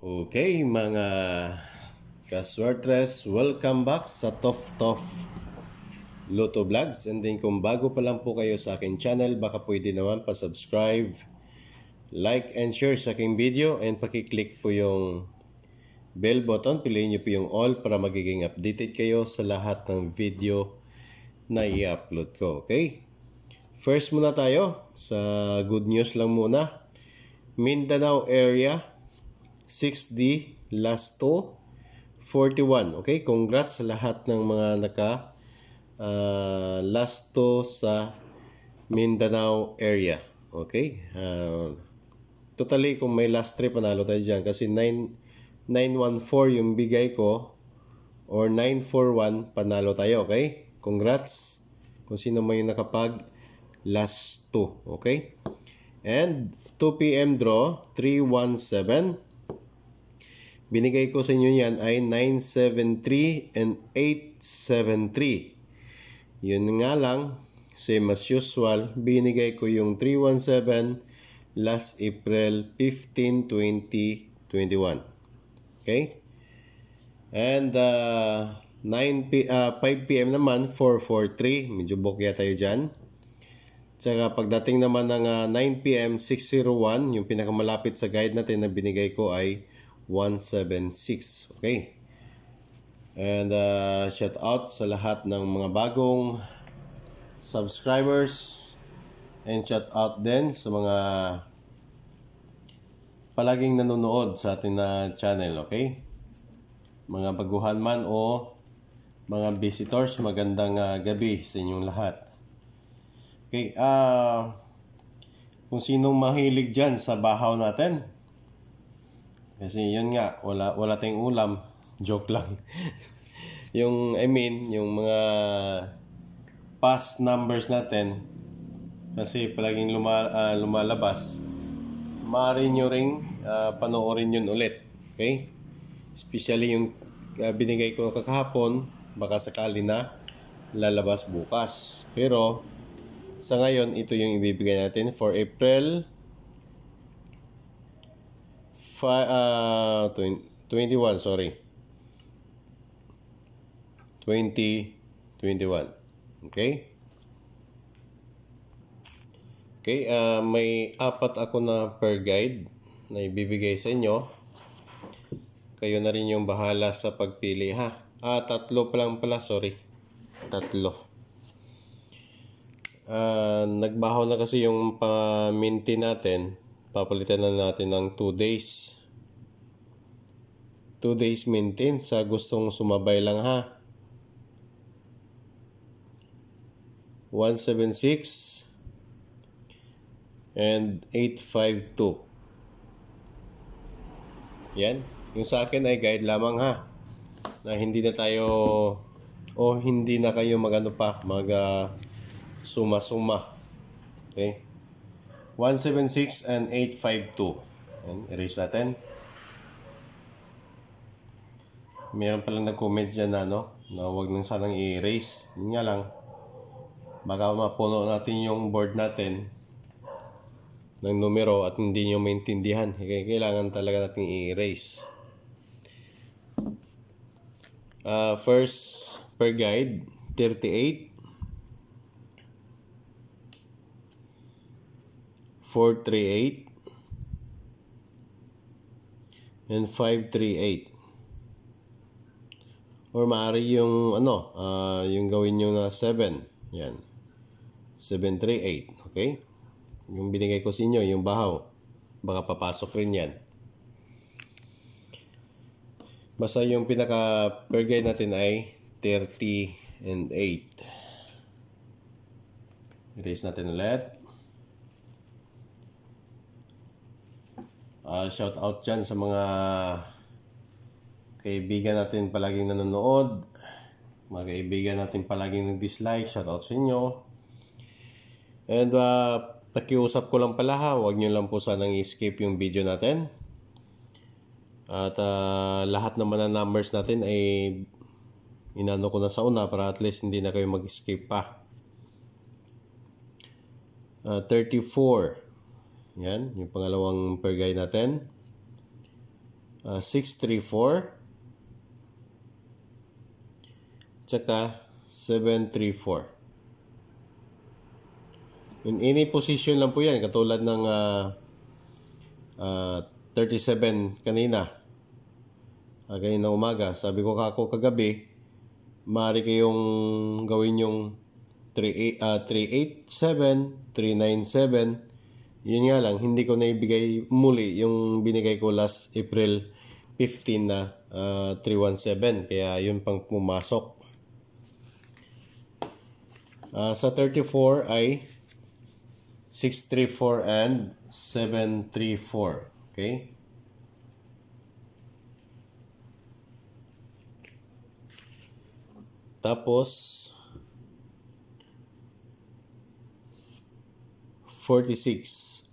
Okay mga kaswertres, welcome back sa Tof Tof Loto Vlogs and then kung bago pa lang po kayo sa akin channel baka pwede naman pa-subscribe, like and share sa aking video and pakiclick po yung bell button, piliin nyo po yung all para magiging updated kayo sa lahat ng video na i-upload ko, okay? First muna tayo sa good news lang muna. Mindanao area 6D last 2 41 okay congrats sa lahat ng mga naka uh, ah, last 2 sa Mindanao area okay uh, totally kung may last 3 panalo tayo diyan kasi 9 914 yung bigay ko or 941 panalo tayo okay congrats kung sino may nakapag last 2 okay and 2 pm draw 317 Binigay ko sa inyo yan ay 973 and 873. Yun nga lang, same as usual, binigay ko yung 317 last April 15, 2021. Okay? And uh, 9 p uh, 5 p.m. naman, 443. Medyo bokya tayo dyan. Tsaka pagdating naman ng uh, 9 p.m., 601. Yung pinakamalapit sa guide natin na binigay ko ay 176. Okay. And uh, shout out sa lahat ng mga bagong subscribers and shout out din sa mga palaging nanonood sa ating na channel, okay? Mga baguhan man o mga visitors, magandang uh, gabi sa inyong lahat. Okay, uh, kung sinong mahilig diyan sa bahaw natin, kasi yun nga, wala, wala tayong ulam. Joke lang. yung, I mean, yung mga past numbers natin, kasi palaging luma, uh, lumalabas, maaari nyo rin uh, ah, panoorin yun ulit. Okay? Especially yung uh, binigay ko kakahapon, baka sakali na lalabas bukas. Pero, sa ngayon, ito yung ibibigay natin for April five, uh, 21, sorry. 20, 21. Okay? Okay, uh, may apat ako na per guide na ibibigay sa inyo. Kayo na rin yung bahala sa pagpili ha. Ah, tatlo pa lang pala, sorry. Tatlo. Uh, nagbaho na kasi yung pa paminti natin papalitan na natin ng 2 days 2 days maintain sa gustong sumabay lang ha 176 and 852 yan yung sa akin ay guide lamang ha na hindi na tayo o hindi na kayo magano pa mag uh, suma-suma okay 176 and 852. Ayan, erase natin. Meron pala nag-comment dyan na, no? Na huwag nang sanang i-erase. Yun nga lang. Baka mapuno natin yung board natin ng numero at hindi nyo maintindihan. kailangan talaga natin i-erase. Uh, first, per guide, 38. 438 and 538 or maaari yung ano uh, yung gawin nyo na 7 yan 738 okay yung binigay ko sa inyo yung bahaw baka papasok rin yan basta yung pinaka per guide natin ay 30 and 8 erase natin ulit Uh, shout out dyan sa mga kaibigan natin palaging nanonood. Mga kaibigan natin palaging nag-dislike. Shout out sa inyo. And uh, ah, nakiusap ko lang pala ha, huwag nyo lang po sanang i-skip yung video natin. At uh, lahat naman ng numbers natin ay inano ko na sa una para at least hindi na kayo mag-skip pa. Uh, 34 yan, yung pangalawang pair guide natin. Uh, ah, 634 tsaka 734. In any position lang po yan, katulad ng uh, uh, 37 kanina. Uh, kanina umaga, sabi ko kako kagabi, maaari kayong gawin yung 3, uh, 387, 397, yun nga lang, hindi ko naibigay muli yung binigay ko last April 15 na uh, ah, 317. Kaya yun pang pumasok. Uh, sa 34 ay 634 and 734. Okay? Tapos, 46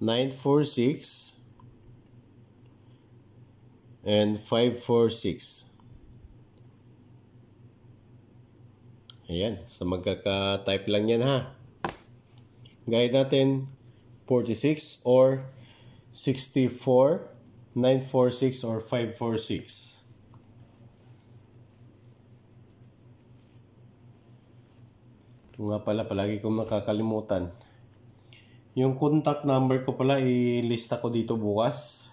946 and 546 Ayan, sa so magkaka-type lang yan ha. Guide natin 46 or 64, 946 or 546. nga pala, palagi kong makakalimutan Yung contact number ko pala, ilista ko dito bukas.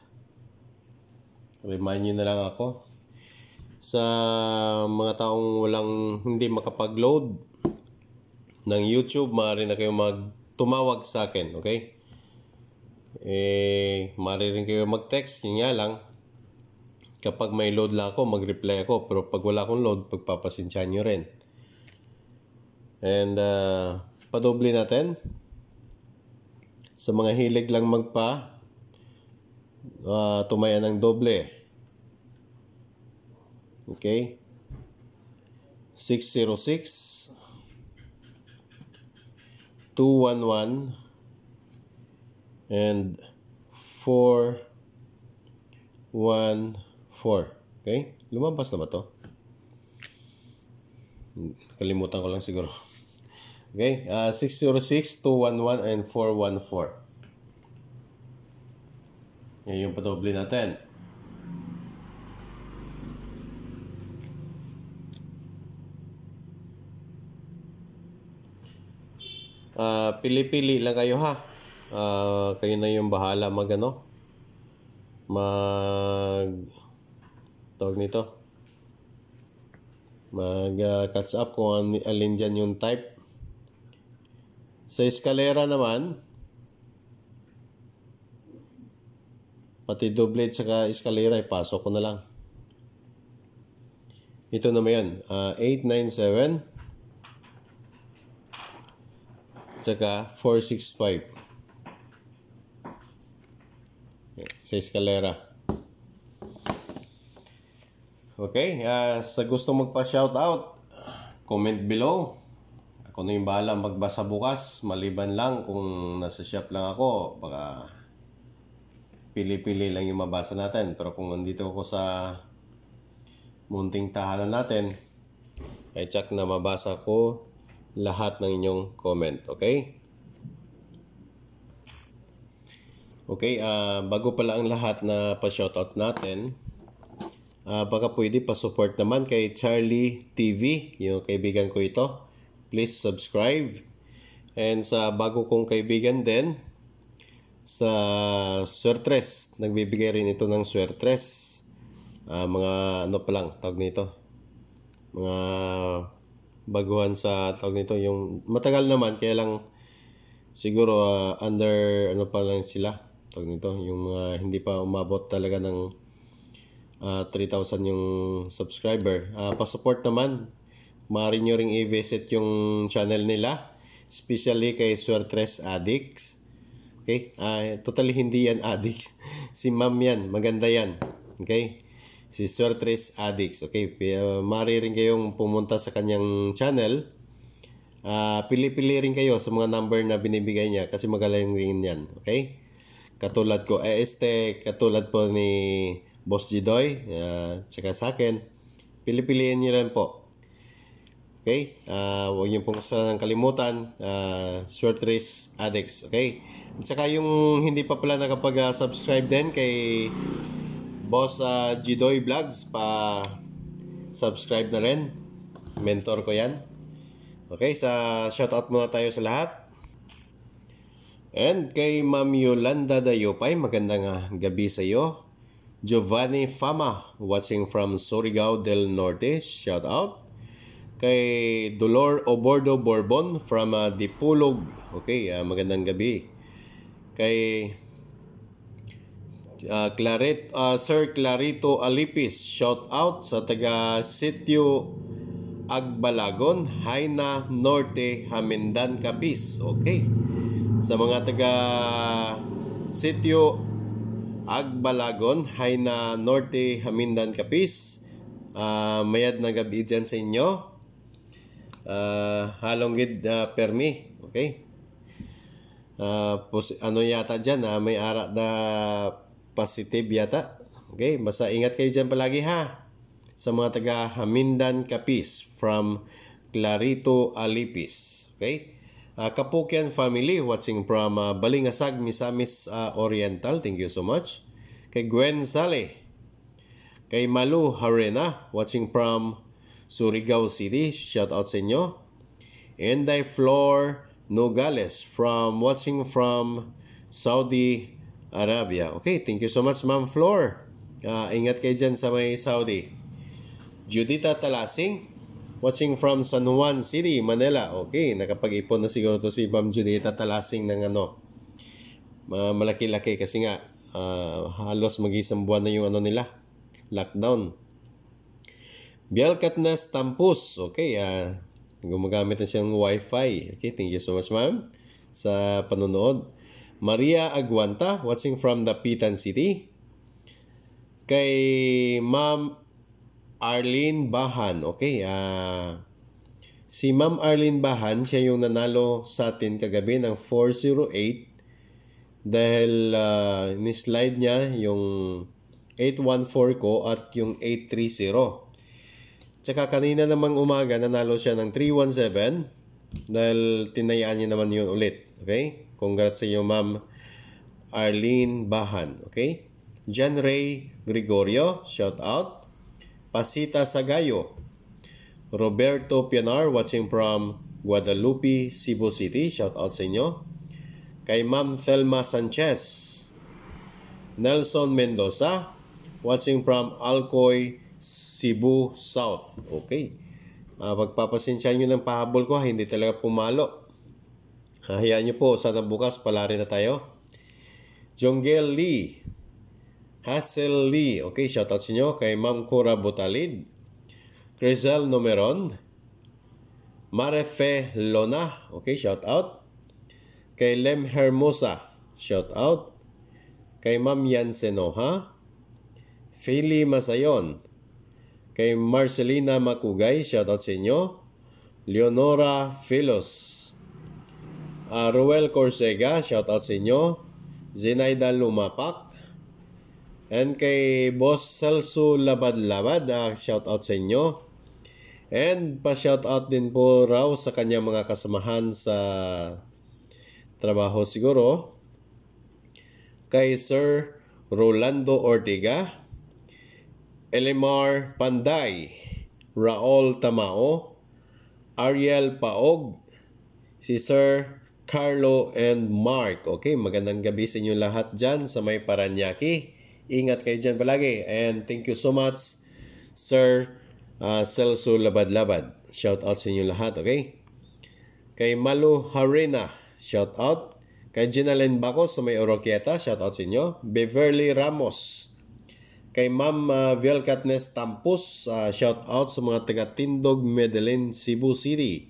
Remind nyo na lang ako. Sa mga taong walang, hindi makapag-load ng YouTube, maaari na kayo mag tumawag sa akin, okay? Eh, maaari rin kayo mag-text, yun nga lang, kapag may load lang ako, mag-reply ako. Pero pag wala akong load, pagpapasinsyahan nyo rin. And uh, padoble natin. Sa mga hilig lang magpa, uh, tumaya ng doble. Okay? 606 211 and 414. Okay? Lumabas na ba to? Hmm, kalimutan ko lang siguro. Okay, uh, 606, 211, and 414. Ngayon yung padoble natin. Uh, pili-pili lang kayo ha. Uh, kayo na yung bahala mag ano. Mag tawag nito. Mag uh, catch up kung alin dyan yung type sa eskalera naman, pati doublet saka eskalera, ipasok eh, ko na lang. Ito naman yan, uh, 897 saka 465 sa eskalera. Okay, uh, sa gusto magpa-shoutout, comment below. Ako na yung bahala magbasa bukas, maliban lang kung nasa shop lang ako, baka pili-pili lang yung mabasa natin. Pero kung nandito ako sa munting tahanan natin, ay eh, check na mabasa ko lahat ng inyong comment, okay? Okay, uh, bago pala ang lahat na pa-shoutout natin, uh, baka pwede pa-support naman kay Charlie TV, yung kaibigan ko ito please subscribe. And sa bago kong kaibigan din, sa Swertres, nagbibigay rin ito ng Swertres. Uh, ah, mga ano pa lang, tawag nito. Mga baguhan sa tawag nito. Yung matagal naman, kaya lang siguro uh, under ano pa lang sila. Tawag nito, yung mga uh, hindi pa umabot talaga ng uh, ah, 3,000 yung subscriber. Uh, pa-support naman maaari nyo ring i-visit yung channel nila. Especially kay Suertres Addicts. Okay? Uh, totally hindi yan addicts. si ma'am yan. Maganda yan. Okay? Si Suertres Addicts. Okay? Uh, maaari rin kayong pumunta sa kanyang channel. Uh, pili-pili rin kayo sa mga number na binibigay niya kasi magaling rin yan. Okay? Katulad ko. Eh, este, katulad po ni Boss Jidoy, uh, tsaka sa akin, pili-piliin niyo rin po Okay? Uh, huwag niyo pong ng kalimutan, uh, short race addicts. Okay? At saka yung hindi pa pala nakapag-subscribe din kay Boss uh, ah, Gidoy Vlogs, pa subscribe na rin. Mentor ko yan. Okay, sa shoutout muna tayo sa lahat. And kay Ma'am Yolanda Dayopay, magandang gabi sa iyo. Giovanni Fama, watching from Surigao del Norte, shout out kay Dolor Obordo Bourbon from uh, Dipulog. Okay, uh, magandang gabi. Kay uh, Claret, uh, Sir Clarito Alipis, shout out sa taga Sitio Agbalagon, Haina Norte, Hamindan, Capiz. Okay. Sa mga taga Sitio Agbalagon, Haina Norte, Hamindan, Capiz. Uh, mayad na gabi dyan sa inyo uh, ah, halong gid uh, ah, me Okay? Uh, pos- ano yata dyan, uh, may ara na positive yata. Okay? Basta ingat kayo dyan palagi ha. Sa mga taga Hamindan Capiz from Clarito Alipis. Okay? Uh, Kapukian family watching from uh, Balingasag, Misamis uh, Oriental. Thank you so much. Kay Gwen Sale. Kay Malu Harena watching from Surigao City. Shout out sa inyo. Enday Flor Nogales from watching from Saudi Arabia. Okay, thank you so much Ma'am Flor. Uh, ingat kayo dyan sa may Saudi. Judita Talasing watching from San Juan City, Manila. Okay, nakapag-ipon na siguro to si Ma'am Judita Talasing ng ano. Uh, malaki-laki kasi nga uh, halos mag-isang buwan na yung ano nila lockdown. Bialkatnas Tampus. Okay, uh, gumagamit na siyang Wi-Fi. Okay, thank you so much, ma'am, sa panonood. Maria Aguanta, watching from the Dapitan City. Kay Ma'am Arlene Bahan. Okay, ah... Uh, Si Ma'am Arlene Bahan, siya yung nanalo sa atin kagabi ng 408 dahil uh, ni-slide niya yung 814 ko at yung 830. Tsaka kanina namang umaga nanalo siya ng 317 dahil tinayaan niya naman yun ulit. Okay? Congrats sa iyo, Ma'am Arlene Bahan. Okay? John Ray Gregorio, shout out. Pasita Sagayo. Roberto Pianar, watching from Guadalupe, Cebu City. Shout out sa inyo. Kay Ma'am Thelma Sanchez. Nelson Mendoza, watching from Alcoy, Cebu South. Okay. Uh, pagpapasensyahan nyo ng pahabol ko, ah, hindi talaga pumalo. Ah, hayaan nyo po, sana bukas pala rin na tayo. Jonggel Lee. Hassel Lee. Okay, shoutout sa inyo kay Ma'am Cora Botalid. Crisel Numeron. Marefe Lona. Okay, shoutout. Kay Lem Hermosa. Shoutout. Kay Ma'am Yansenoha. Philly Masayon. Kay Marcelina Makugay, shoutout sa inyo. Leonora Filos. Uh, Ruel Corsega, shoutout sa inyo. Zinaida Lumapak. And kay Boss Celso Labad-Labad, uh, shoutout sa inyo. And pa-shoutout din po raw sa kanyang mga kasamahan sa trabaho siguro. Kay Sir Rolando Ortega Elimar Panday, Raul Tamao, Ariel Paog, si Sir Carlo and Mark. Okay, magandang gabi sa inyo lahat dyan sa may Paranaque. Ingat kayo dyan palagi. And thank you so much, Sir uh, Celso Labad-Labad. Shout out sa inyo lahat, okay? Kay Malu Harina, shout out. Kay Ginalyn Bacos sa may Oroquieta, shout out sa inyo. Beverly Ramos, Kay Ma'am uh, Velcatnes Tampos, uh, shout out sa mga taga Tindog, Medellin, Cebu City.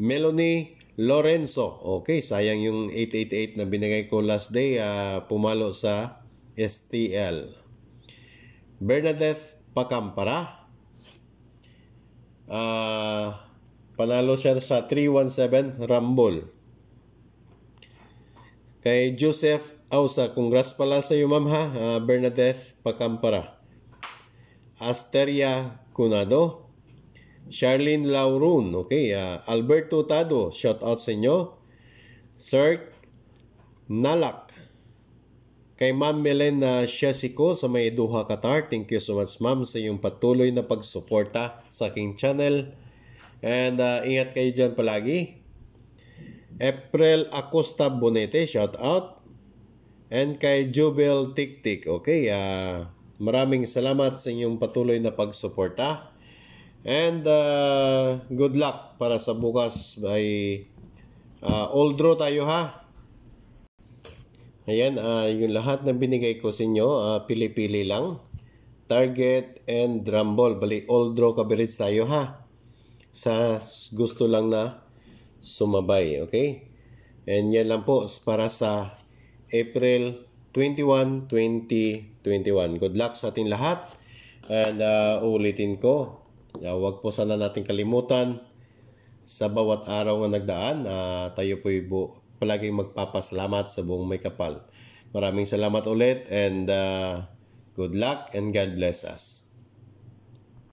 Melanie Lorenzo. Okay, sayang yung 888 na binigay ko last day uh, pumalo sa STL. Bernadette Pacampara. Uh, panalo siya sa 317 Rambol. Kay Joseph Ausa, congrats pala sa iyo ma'am ha, uh, Bernadette Pacampara. Asteria Cunado. Charlene Laurun, okay. Uh, Alberto Tado, shout out sa inyo. Sir Nalak. Kay Ma'am Melena Shesico sa may Duha Qatar, thank you so much ma'am sa iyong patuloy na pagsuporta sa aking channel. And uh, ingat kayo dyan palagi. April Acosta Bonete, shout out and kay Jubel Tiktik. Okay, uh, maraming salamat sa inyong patuloy na pagsuporta. And uh, good luck para sa bukas ay uh, all draw tayo ha. Ayan, uh, yung lahat na binigay ko sa inyo, uh, pili-pili lang. Target and drum ball. Bali, all draw coverage tayo ha. Sa gusto lang na sumabay. Okay? And yan lang po para sa April 21, 2021. Good luck sa atin lahat. And uh, ulitin ko, uh, wag po sana natin kalimutan sa bawat araw na nagdaan, uh, tayo po bu- palaging magpapasalamat sa buong may kapal. Maraming salamat ulit and uh, good luck and God bless us.